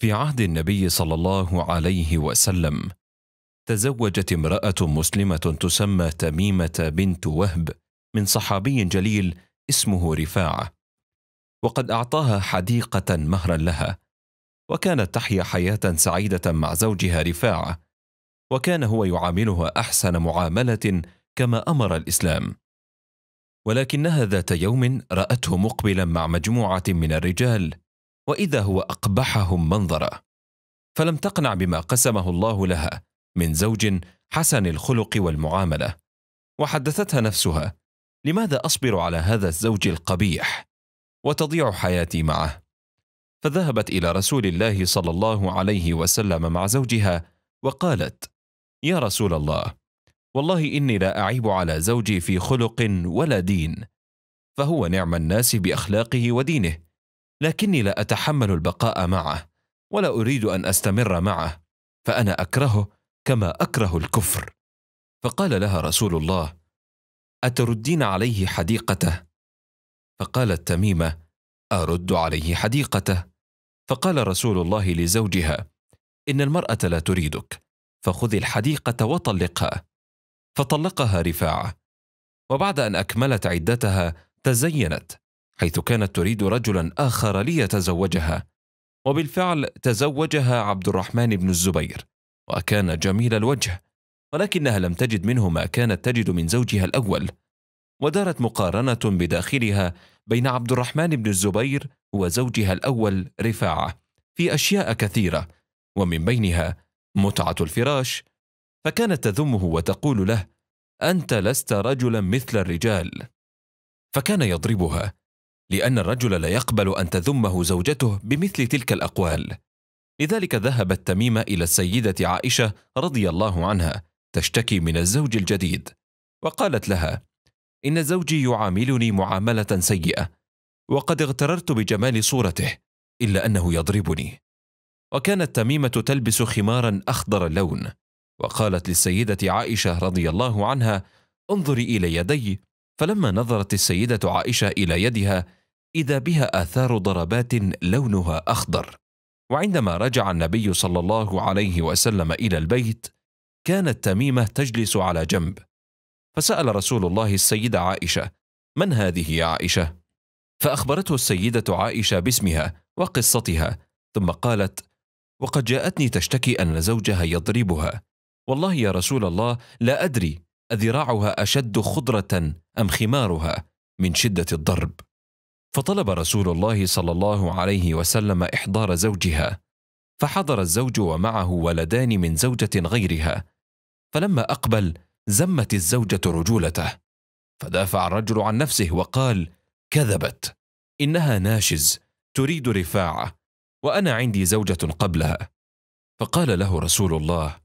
في عهد النبي صلى الله عليه وسلم تزوجت امراه مسلمه تسمى تميمه بنت وهب من صحابي جليل اسمه رفاعه وقد اعطاها حديقه مهرا لها وكانت تحيا حياه سعيده مع زوجها رفاعه وكان هو يعاملها احسن معامله كما امر الاسلام ولكنها ذات يوم راته مقبلا مع مجموعه من الرجال واذا هو اقبحهم منظرا فلم تقنع بما قسمه الله لها من زوج حسن الخلق والمعامله وحدثتها نفسها لماذا اصبر على هذا الزوج القبيح وتضيع حياتي معه فذهبت الى رسول الله صلى الله عليه وسلم مع زوجها وقالت يا رسول الله والله اني لا اعيب على زوجي في خلق ولا دين فهو نعم الناس باخلاقه ودينه لكني لا اتحمل البقاء معه ولا اريد ان استمر معه فانا اكرهه كما اكره الكفر فقال لها رسول الله اتردين عليه حديقته فقالت تميمه ارد عليه حديقته فقال رسول الله لزوجها ان المراه لا تريدك فخذي الحديقه وطلقها فطلقها رفاعه وبعد ان اكملت عدتها تزينت حيث كانت تريد رجلا آخر ليتزوجها وبالفعل تزوجها عبد الرحمن بن الزبير وكان جميل الوجه ولكنها لم تجد منه ما كانت تجد من زوجها الأول ودارت مقارنة بداخلها بين عبد الرحمن بن الزبير وزوجها الأول رفاعة في أشياء كثيرة ومن بينها متعة الفراش فكانت تذمه وتقول له أنت لست رجلا مثل الرجال فكان يضربها لأن الرجل لا يقبل أن تذمه زوجته بمثل تلك الأقوال لذلك ذهبت تميمة إلى السيدة عائشة رضي الله عنها تشتكي من الزوج الجديد وقالت لها إن زوجي يعاملني معاملة سيئة وقد اغتررت بجمال صورته إلا أنه يضربني وكانت تميمة تلبس خمارا أخضر اللون وقالت للسيدة عائشة رضي الله عنها انظري إلى يدي فلما نظرت السيدة عائشة إلى يدها اذا بها اثار ضربات لونها اخضر وعندما رجع النبي صلى الله عليه وسلم الى البيت كانت تميمه تجلس على جنب فسال رسول الله السيده عائشه من هذه يا عائشه فاخبرته السيده عائشه باسمها وقصتها ثم قالت وقد جاءتني تشتكي ان زوجها يضربها والله يا رسول الله لا ادري اذراعها اشد خضره ام خمارها من شده الضرب فطلب رسول الله صلى الله عليه وسلم احضار زوجها فحضر الزوج ومعه ولدان من زوجه غيرها فلما اقبل زمت الزوجه رجولته فدافع الرجل عن نفسه وقال كذبت انها ناشز تريد رفاعه وانا عندي زوجه قبلها فقال له رسول الله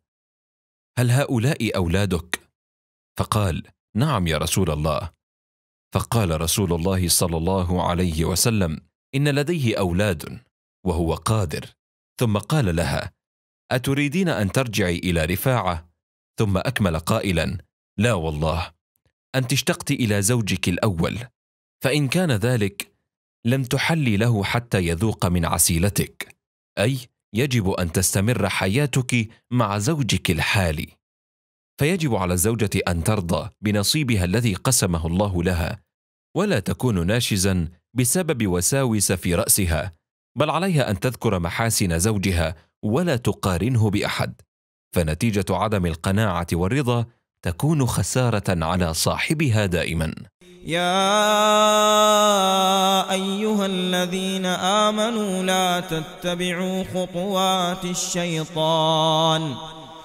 هل هؤلاء اولادك فقال نعم يا رسول الله فقال رسول الله صلى الله عليه وسلم ان لديه اولاد وهو قادر ثم قال لها اتريدين ان ترجعي الى رفاعه ثم اكمل قائلا لا والله انت اشتقت الى زوجك الاول فان كان ذلك لم تحلي له حتى يذوق من عسيلتك اي يجب ان تستمر حياتك مع زوجك الحالي فيجب على الزوجه ان ترضى بنصيبها الذي قسمه الله لها ولا تكون ناشزا بسبب وساوس في راسها بل عليها ان تذكر محاسن زوجها ولا تقارنه باحد فنتيجه عدم القناعه والرضا تكون خساره على صاحبها دائما يا ايها الذين امنوا لا تتبعوا خطوات الشيطان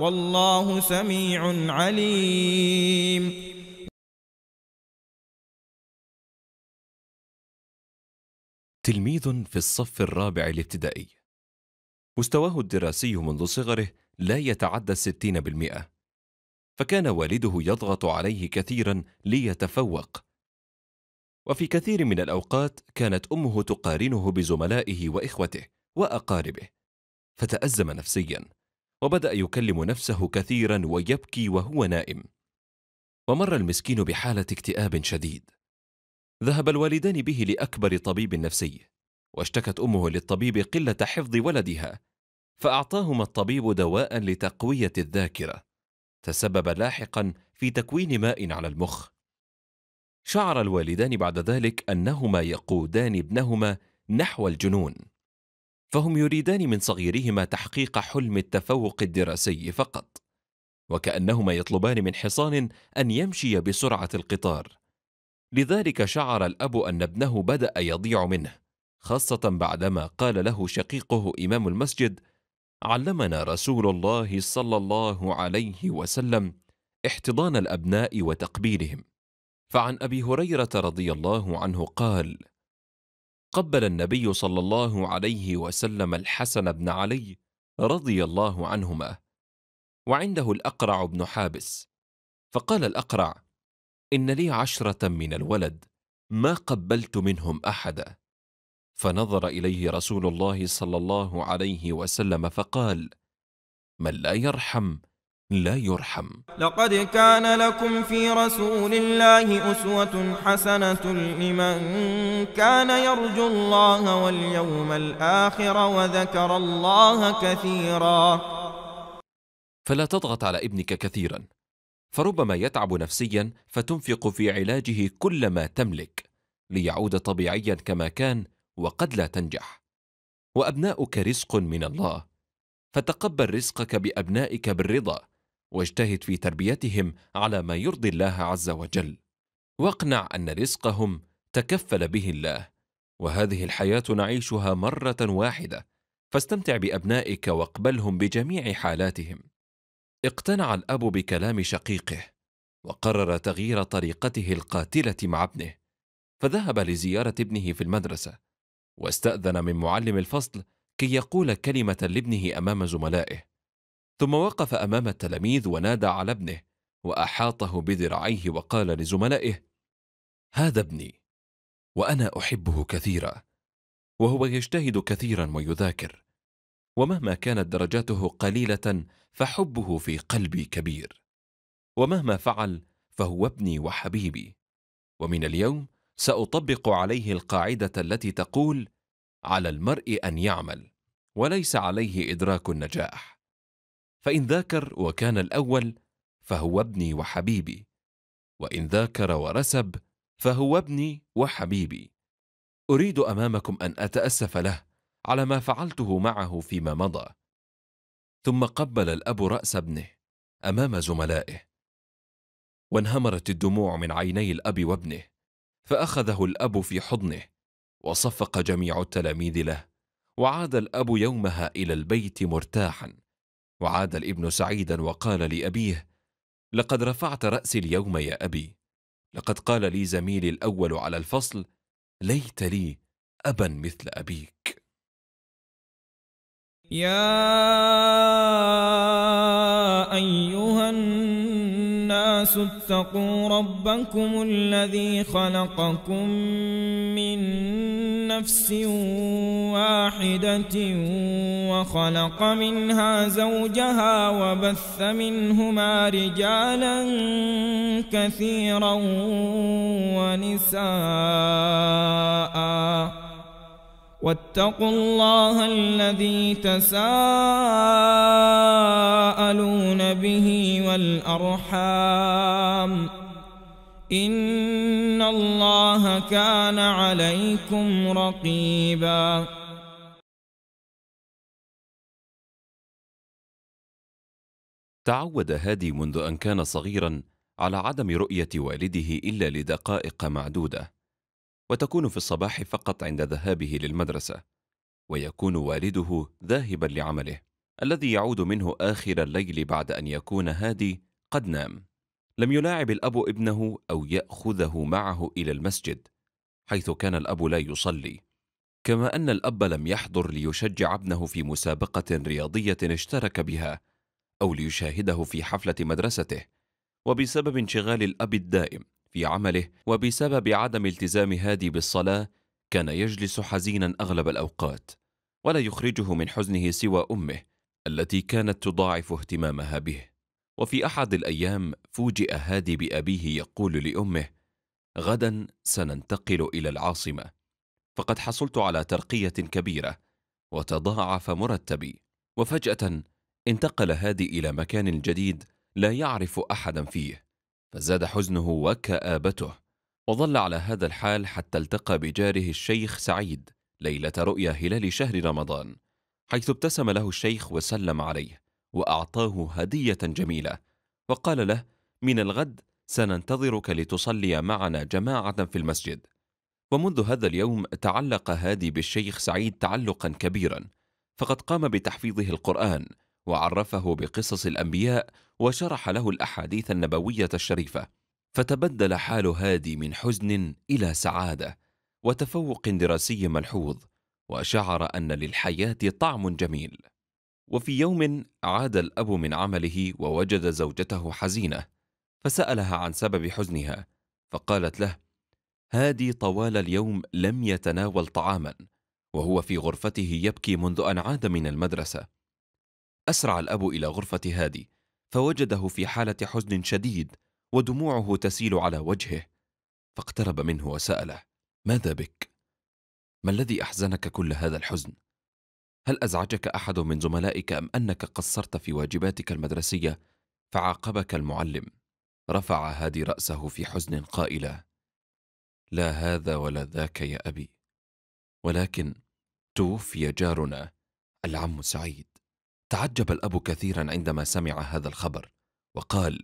والله سميع عليم تلميذ في الصف الرابع الابتدائي مستواه الدراسي منذ صغره لا يتعدى الستين بالمئة فكان والده يضغط عليه كثيرا ليتفوق وفي كثير من الأوقات كانت أمه تقارنه بزملائه وإخوته وأقاربه فتأزم نفسيا وبدأ يكلم نفسه كثيرا ويبكي وهو نائم ومر المسكين بحالة اكتئاب شديد ذهب الوالدان به لأكبر طبيب نفسي واشتكت أمه للطبيب قلة حفظ ولدها فأعطاهما الطبيب دواء لتقوية الذاكرة تسبب لاحقا في تكوين ماء على المخ شعر الوالدان بعد ذلك أنهما يقودان ابنهما نحو الجنون فهم يريدان من صغيرهما تحقيق حلم التفوق الدراسي فقط وكانهما يطلبان من حصان ان يمشي بسرعه القطار لذلك شعر الاب ان ابنه بدا يضيع منه خاصه بعدما قال له شقيقه امام المسجد علمنا رسول الله صلى الله عليه وسلم احتضان الابناء وتقبيلهم فعن ابي هريره رضي الله عنه قال قبل النبي صلى الله عليه وسلم الحسن بن علي رضي الله عنهما وعنده الأقرع بن حابس فقال الأقرع إن لي عشرة من الولد ما قبلت منهم أحدا فنظر إليه رسول الله صلى الله عليه وسلم فقال من لا يرحم لا يرحم لقد كان لكم في رسول الله أسوة حسنة لمن كان يرجو الله واليوم الآخر وذكر الله كثيرا فلا تضغط على ابنك كثيرا فربما يتعب نفسيا فتنفق في علاجه كل ما تملك ليعود طبيعيا كما كان وقد لا تنجح وأبناؤك رزق من الله فتقبل رزقك بأبنائك بالرضا واجتهد في تربيتهم على ما يرضي الله عز وجل واقنع ان رزقهم تكفل به الله وهذه الحياه نعيشها مره واحده فاستمتع بابنائك واقبلهم بجميع حالاتهم اقتنع الاب بكلام شقيقه وقرر تغيير طريقته القاتله مع ابنه فذهب لزياره ابنه في المدرسه واستاذن من معلم الفصل كي يقول كلمه لابنه امام زملائه ثم وقف امام التلاميذ ونادى على ابنه واحاطه بذراعيه وقال لزملائه هذا ابني وانا احبه كثيرا وهو يجتهد كثيرا ويذاكر ومهما كانت درجاته قليله فحبه في قلبي كبير ومهما فعل فهو ابني وحبيبي ومن اليوم ساطبق عليه القاعده التي تقول على المرء ان يعمل وليس عليه ادراك النجاح فإن ذاكر وكان الأول فهو ابني وحبيبي وإن ذاكر ورسب فهو ابني وحبيبي أريد أمامكم أن أتأسف له على ما فعلته معه فيما مضى ثم قبل الأب رأس ابنه أمام زملائه وانهمرت الدموع من عيني الأب وابنه فأخذه الأب في حضنه وصفق جميع التلاميذ له وعاد الأب يومها إلى البيت مرتاحا وعاد الابن سعيدا وقال لأبيه لقد رفعت رأسي اليوم يا أبي لقد قال لي زميلي الأول على الفصل ليت لي أبا مثل أبيك يا أيها الناس اتقوا ربكم الذي خلقكم من نفس واحدة وخلق منها زوجها وبث منهما رجالا كثيرا ونساءً واتقوا الله الذي تساءلون به والأرحام إن الله كان عليكم رقيبا تعود هادي منذ أن كان صغيرا على عدم رؤية والده إلا لدقائق معدودة وتكون في الصباح فقط عند ذهابه للمدرسة ويكون والده ذاهبا لعمله الذي يعود منه آخر الليل بعد أن يكون هادي قد نام لم يلاعب الأب ابنه أو يأخذه معه إلى المسجد حيث كان الأب لا يصلي كما أن الأب لم يحضر ليشجع ابنه في مسابقة رياضية اشترك بها أو ليشاهده في حفلة مدرسته وبسبب انشغال الأب الدائم في عمله وبسبب عدم التزام هادي بالصلاة كان يجلس حزينا أغلب الأوقات ولا يخرجه من حزنه سوى أمه التي كانت تضاعف اهتمامها به وفي احد الايام فوجئ هادي بابيه يقول لامه غدا سننتقل الى العاصمه فقد حصلت على ترقيه كبيره وتضاعف مرتبي وفجاه انتقل هادي الى مكان جديد لا يعرف احدا فيه فزاد حزنه وكابته وظل على هذا الحال حتى التقى بجاره الشيخ سعيد ليله رؤيا هلال شهر رمضان حيث ابتسم له الشيخ وسلم عليه واعطاه هديه جميله وقال له من الغد سننتظرك لتصلي معنا جماعه في المسجد ومنذ هذا اليوم تعلق هادي بالشيخ سعيد تعلقا كبيرا فقد قام بتحفيظه القران وعرفه بقصص الانبياء وشرح له الاحاديث النبويه الشريفه فتبدل حال هادي من حزن الى سعاده وتفوق دراسي ملحوظ وشعر ان للحياه طعم جميل وفي يوم عاد الاب من عمله ووجد زوجته حزينه فسالها عن سبب حزنها فقالت له هادي طوال اليوم لم يتناول طعاما وهو في غرفته يبكي منذ ان عاد من المدرسه اسرع الاب الى غرفه هادي فوجده في حاله حزن شديد ودموعه تسيل على وجهه فاقترب منه وساله ماذا بك ما الذي احزنك كل هذا الحزن هل ازعجك احد من زملائك ام انك قصرت في واجباتك المدرسيه فعاقبك المعلم رفع هادي راسه في حزن قائلا لا هذا ولا ذاك يا ابي ولكن توفي جارنا العم سعيد تعجب الاب كثيرا عندما سمع هذا الخبر وقال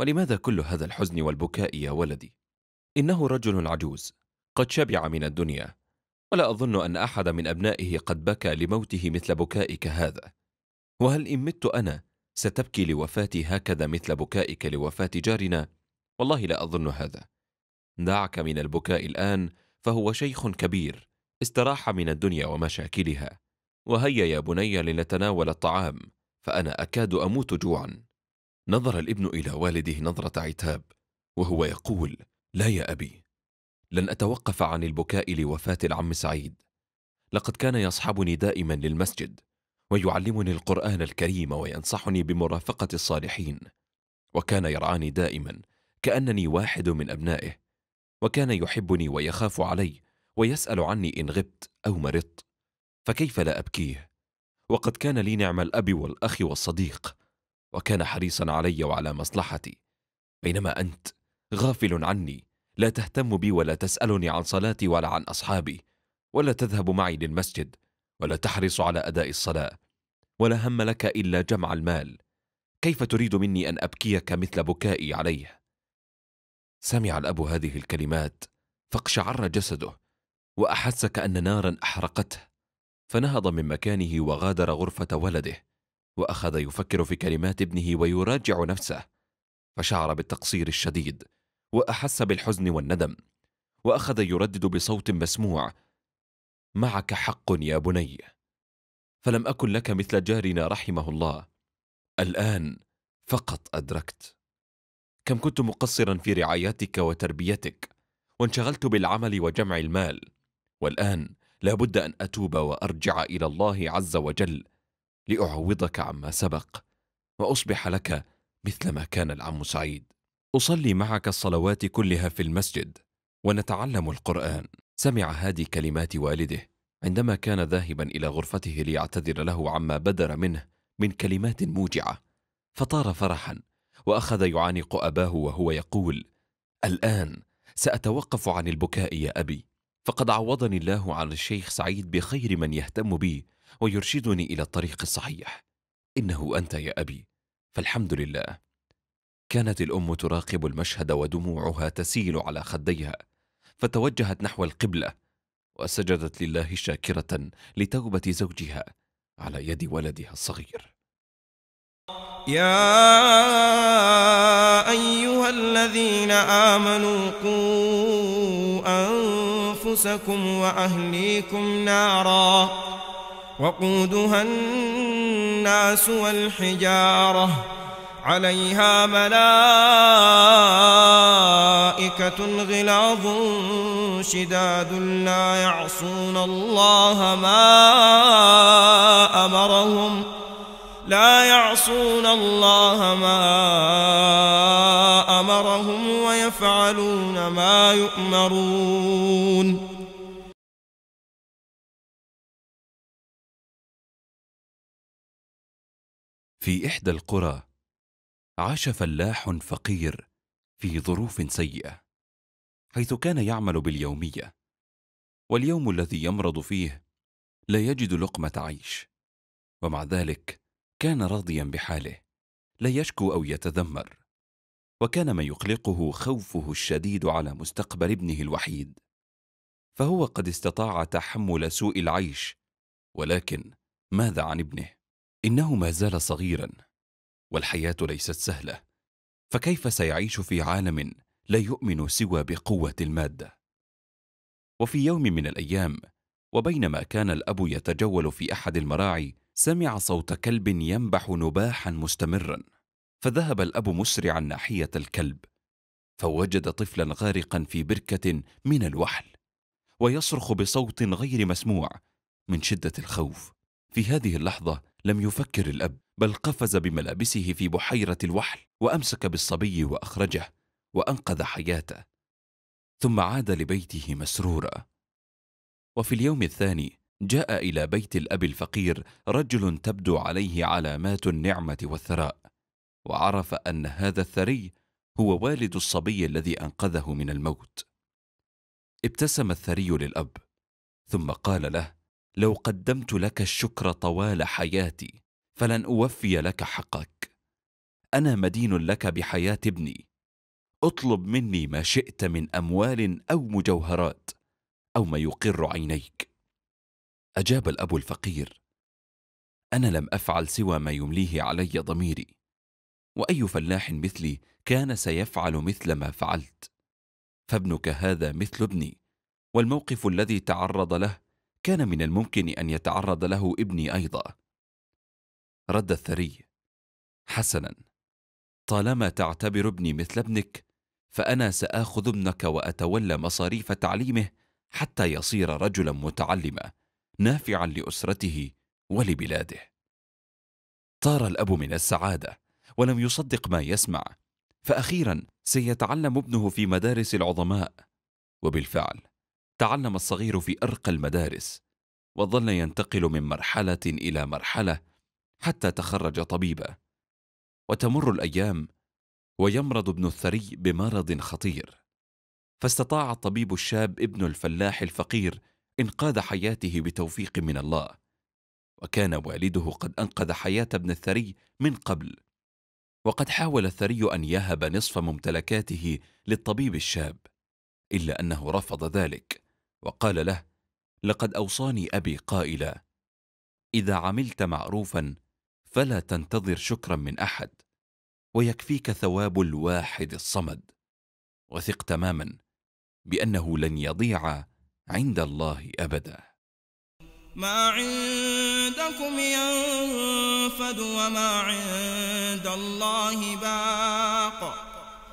ولماذا كل هذا الحزن والبكاء يا ولدي انه رجل عجوز قد شبع من الدنيا ولا أظن أن أحد من أبنائه قد بكى لموته مثل بكائك هذا وهل إن مت أنا ستبكي لوفاتي هكذا مثل بكائك لوفاة جارنا والله لا أظن هذا دعك من البكاء الآن فهو شيخ كبير استراح من الدنيا ومشاكلها وهيا يا بني لنتناول الطعام فأنا أكاد أموت جوعا نظر الابن إلى والده نظرة عتاب وهو يقول لا يا أبي لن أتوقف عن البكاء لوفاة العم سعيد لقد كان يصحبني دائما للمسجد ويعلمني القرآن الكريم وينصحني بمرافقة الصالحين وكان يرعاني دائما كأنني واحد من أبنائه وكان يحبني ويخاف علي ويسأل عني إن غبت أو مرضت فكيف لا أبكيه وقد كان لي نعم الأب والأخ والصديق وكان حريصا علي وعلى مصلحتي بينما أنت غافل عني لا تهتم بي ولا تسألني عن صلاتي ولا عن أصحابي ولا تذهب معي للمسجد ولا تحرص على أداء الصلاة ولا هم لك إلا جمع المال كيف تريد مني أن أبكيك مثل بكائي عليه سمع الأب هذه الكلمات فاقشعر جسده وأحس كأن نارا أحرقته فنهض من مكانه وغادر غرفة ولده وأخذ يفكر في كلمات ابنه ويراجع نفسه فشعر بالتقصير الشديد واحس بالحزن والندم واخذ يردد بصوت مسموع معك حق يا بني فلم اكن لك مثل جارنا رحمه الله الان فقط ادركت كم كنت مقصرا في رعايتك وتربيتك وانشغلت بالعمل وجمع المال والان لا بد ان اتوب وارجع الى الله عز وجل لاعوضك عما سبق واصبح لك مثل ما كان العم سعيد أصلي معك الصلوات كلها في المسجد ونتعلم القرآن سمع هادي كلمات والده عندما كان ذاهبا إلى غرفته ليعتذر له عما بدر منه من كلمات موجعة فطار فرحا وأخذ يعانق أباه وهو يقول الآن سأتوقف عن البكاء يا أبي فقد عوضني الله عن الشيخ سعيد بخير من يهتم بي ويرشدني إلى الطريق الصحيح إنه أنت يا أبي فالحمد لله كانت الأم تراقب المشهد ودموعها تسيل على خديها فتوجهت نحو القبلة وسجدت لله شاكرة لتوبة زوجها على يد ولدها الصغير يا أيها الذين آمنوا قوا أنفسكم وأهليكم نارا وقودها الناس والحجارة عليها ملائكة غلاظ شداد لا يعصون الله ما أمرهم لا يعصون الله ما أمرهم ويفعلون ما يؤمرون في إحدى القرى عاش فلاح فقير في ظروف سيئه حيث كان يعمل باليوميه واليوم الذي يمرض فيه لا يجد لقمه عيش ومع ذلك كان راضيا بحاله لا يشكو او يتذمر وكان ما يقلقه خوفه الشديد على مستقبل ابنه الوحيد فهو قد استطاع تحمل سوء العيش ولكن ماذا عن ابنه انه ما زال صغيرا والحياه ليست سهله فكيف سيعيش في عالم لا يؤمن سوى بقوه الماده وفي يوم من الايام وبينما كان الاب يتجول في احد المراعي سمع صوت كلب ينبح نباحا مستمرا فذهب الاب مسرعا ناحيه الكلب فوجد طفلا غارقا في بركه من الوحل ويصرخ بصوت غير مسموع من شده الخوف في هذه اللحظه لم يفكر الأب بل قفز بملابسه في بحيرة الوحل وأمسك بالصبي وأخرجه وأنقذ حياته ثم عاد لبيته مسرورا وفي اليوم الثاني جاء إلى بيت الأب الفقير رجل تبدو عليه علامات النعمة والثراء وعرف أن هذا الثري هو والد الصبي الذي أنقذه من الموت ابتسم الثري للأب ثم قال له لو قدمت لك الشكر طوال حياتي فلن اوفي لك حقك انا مدين لك بحياه ابني اطلب مني ما شئت من اموال او مجوهرات او ما يقر عينيك اجاب الاب الفقير انا لم افعل سوى ما يمليه علي ضميري واي فلاح مثلي كان سيفعل مثل ما فعلت فابنك هذا مثل ابني والموقف الذي تعرض له كان من الممكن أن يتعرض له ابني أيضا رد الثري حسنا طالما تعتبر ابني مثل ابنك فأنا سآخذ ابنك وأتولى مصاريف تعليمه حتى يصير رجلا متعلما نافعا لأسرته ولبلاده طار الأب من السعادة ولم يصدق ما يسمع فأخيرا سيتعلم ابنه في مدارس العظماء وبالفعل تعلم الصغير في ارقى المدارس وظل ينتقل من مرحله الى مرحله حتى تخرج طبيبا وتمر الايام ويمرض ابن الثري بمرض خطير فاستطاع الطبيب الشاب ابن الفلاح الفقير انقاذ حياته بتوفيق من الله وكان والده قد انقذ حياه ابن الثري من قبل وقد حاول الثري ان يهب نصف ممتلكاته للطبيب الشاب الا انه رفض ذلك وقال له لقد اوصاني ابي قائلا اذا عملت معروفا فلا تنتظر شكرا من احد ويكفيك ثواب الواحد الصمد وثق تماما بانه لن يضيع عند الله ابدا ما عندكم ينفد وما عند الله باق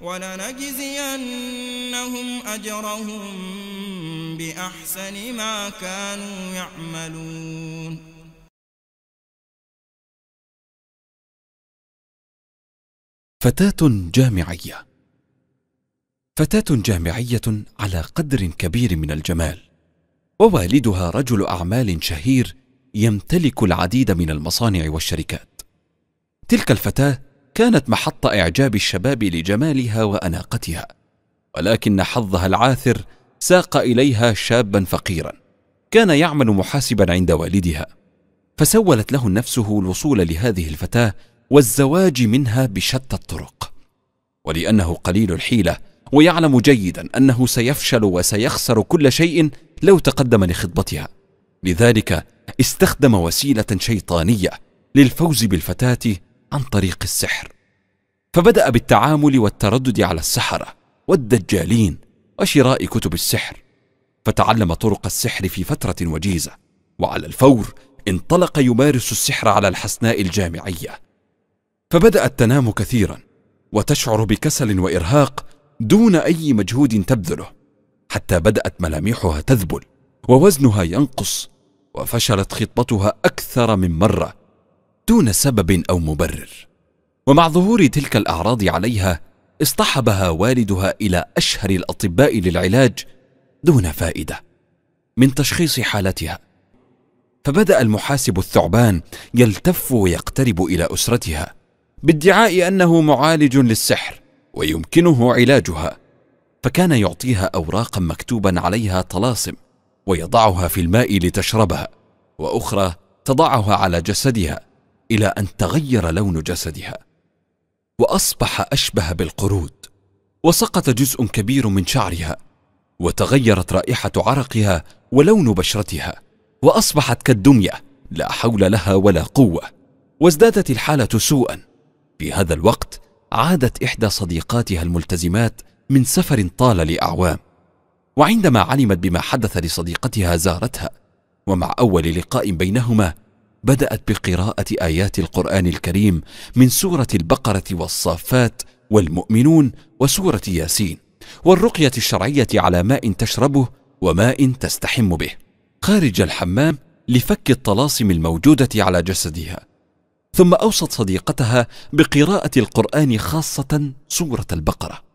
ولنجزينهم أجرهم بأحسن ما كانوا يعملون فتاة جامعية فتاة جامعية على قدر كبير من الجمال ووالدها رجل أعمال شهير يمتلك العديد من المصانع والشركات تلك الفتاة كانت محط إعجاب الشباب لجمالها وأناقتها ولكن حظها العاثر ساق إليها شابا فقيرا كان يعمل محاسبا عند والدها فسولت له نفسه الوصول لهذه الفتاة والزواج منها بشتى الطرق ولأنه قليل الحيلة ويعلم جيدا أنه سيفشل وسيخسر كل شيء لو تقدم لخطبتها لذلك استخدم وسيلة شيطانية للفوز بالفتاة عن طريق السحر فبدا بالتعامل والتردد على السحره والدجالين وشراء كتب السحر فتعلم طرق السحر في فتره وجيزه وعلى الفور انطلق يمارس السحر على الحسناء الجامعيه فبدات تنام كثيرا وتشعر بكسل وارهاق دون اي مجهود تبذله حتى بدات ملامحها تذبل ووزنها ينقص وفشلت خطبتها اكثر من مره دون سبب او مبرر ومع ظهور تلك الاعراض عليها اصطحبها والدها الى اشهر الاطباء للعلاج دون فائده من تشخيص حالتها فبدا المحاسب الثعبان يلتف ويقترب الى اسرتها بادعاء انه معالج للسحر ويمكنه علاجها فكان يعطيها اوراقا مكتوبا عليها طلاسم ويضعها في الماء لتشربها واخرى تضعها على جسدها الى ان تغير لون جسدها واصبح اشبه بالقرود وسقط جزء كبير من شعرها وتغيرت رائحه عرقها ولون بشرتها واصبحت كالدميه لا حول لها ولا قوه وازدادت الحاله سوءا في هذا الوقت عادت احدى صديقاتها الملتزمات من سفر طال لاعوام وعندما علمت بما حدث لصديقتها زارتها ومع اول لقاء بينهما بدات بقراءه ايات القران الكريم من سوره البقره والصافات والمؤمنون وسوره ياسين والرقيه الشرعيه على ماء تشربه وماء تستحم به خارج الحمام لفك الطلاسم الموجوده على جسدها ثم اوصت صديقتها بقراءه القران خاصه سوره البقره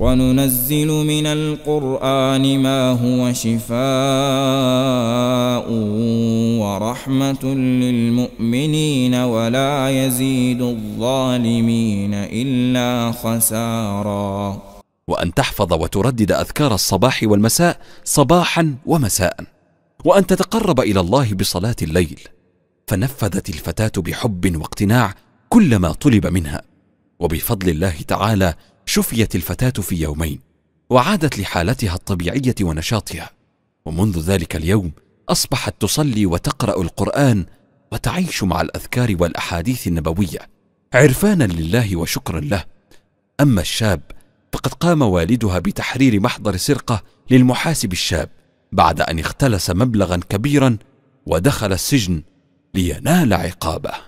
وننزل من القرآن ما هو شفاء ورحمة للمؤمنين ولا يزيد الظالمين إلا خسارا وأن تحفظ وتردد أذكار الصباح والمساء صباحا ومساء وأن تتقرب إلى الله بصلاة الليل فنفذت الفتاة بحب واقتناع كل ما طلب منها وبفضل الله تعالى شفيت الفتاة في يومين وعادت لحالتها الطبيعية ونشاطها ومنذ ذلك اليوم أصبحت تصلي وتقرأ القرآن وتعيش مع الأذكار والأحاديث النبوية عرفانا لله وشكرا له أما الشاب فقد قام والدها بتحرير محضر سرقة للمحاسب الشاب بعد أن اختلس مبلغا كبيرا ودخل السجن لينال عقابه